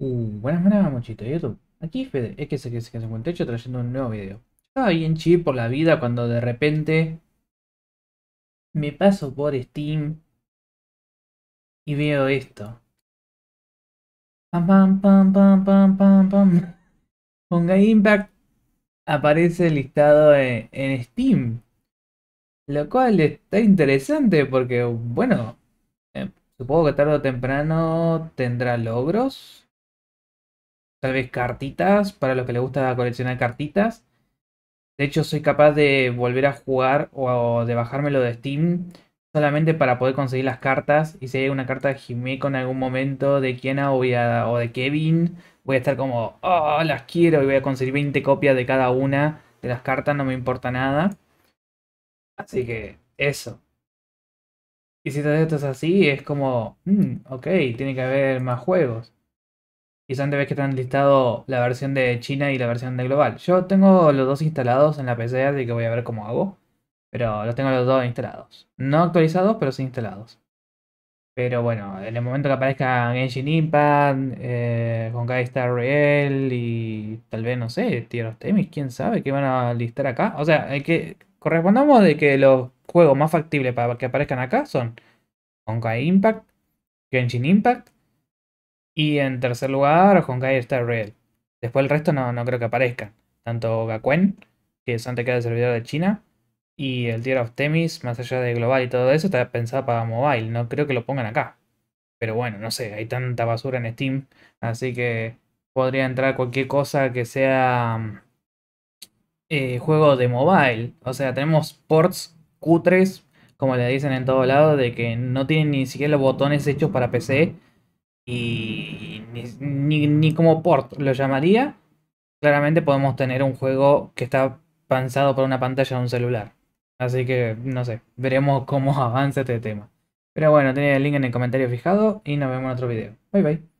Uh, buenas maneras mochito de YouTube. Aquí Fede, encuentra 58 trayendo un nuevo video. Estaba bien chill por la vida cuando de repente me paso por Steam y veo esto. Pam pam pam pam pam pam pam. Ponga Impact aparece listado e, en, Steam. Lo cual está interesante porque, bueno, eh, supongo que tarde o temprano tendrá logros tal vez cartitas, para los que les gusta coleccionar cartitas. De hecho, soy capaz de volver a jugar o de bajármelo de Steam solamente para poder conseguir las cartas. Y si hay una carta de Jimeco en algún momento, de Kiana o, de Kevin, voy a estar como, oh, las quiero y voy a conseguir 20 copias de cada una de las cartas, no me importa nada. Así que, eso. Y si todo esto es así, es como, mm, ok, tiene que haber más juegos y antes de que están listado la versión de China y la versión de global. Yo tengo los dos instalados en la PC, así que voy a ver cómo hago. Pero los tengo los dos instalados. No actualizados, pero sí instalados. Pero bueno, en el momento que aparezcan Engine Impact, eh, Star Real y tal vez, no sé, Tierra Temis, quién sabe que van a listar acá. O sea, hay que correspondamos de que los juegos más factibles para que aparezcan acá son Honkai Impact, Genshin Impact, y en tercer lugar, Honkai Star Real. Después el resto no, no creo que aparezca. Tanto Gakuen, que es antes que el servidor de China, y el Tier of Temis, más allá de global y todo eso, está pensado para mobile. No creo que lo pongan acá. Pero bueno, no sé, hay tanta basura en Steam, así que podría entrar cualquier cosa que sea mm, eh, juego de mobile. O sea, tenemos ports cutres, como le dicen en todo lado, de que no tienen ni siquiera los botones hechos para PC y ni, como port lo llamaría. Claramente podemos tener un juego que está pensado por una pantalla de un celular. Así que, no sé, veremos cómo avanza este tema. Pero bueno, tenía el link en el comentario fijado y nos vemos en otro video. Bye bye.